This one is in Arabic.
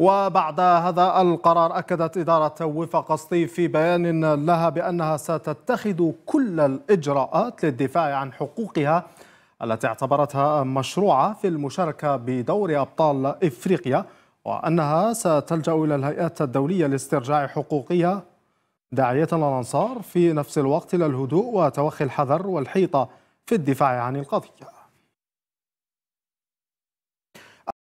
وبعد هذا القرار أكدت إدارة وفاق سطيف في بيان لها بأنها ستتخذ كل الإجراءات للدفاع عن حقوقها التي اعتبرتها مشروعة في المشاركة بدور أبطال إفريقيا وأنها ستلجأ إلى الهيئات الدولية لاسترجاع حقوقها داعية الأنصار في نفس الوقت إلى الهدوء وتوخي الحذر والحيطة في الدفاع عن القضية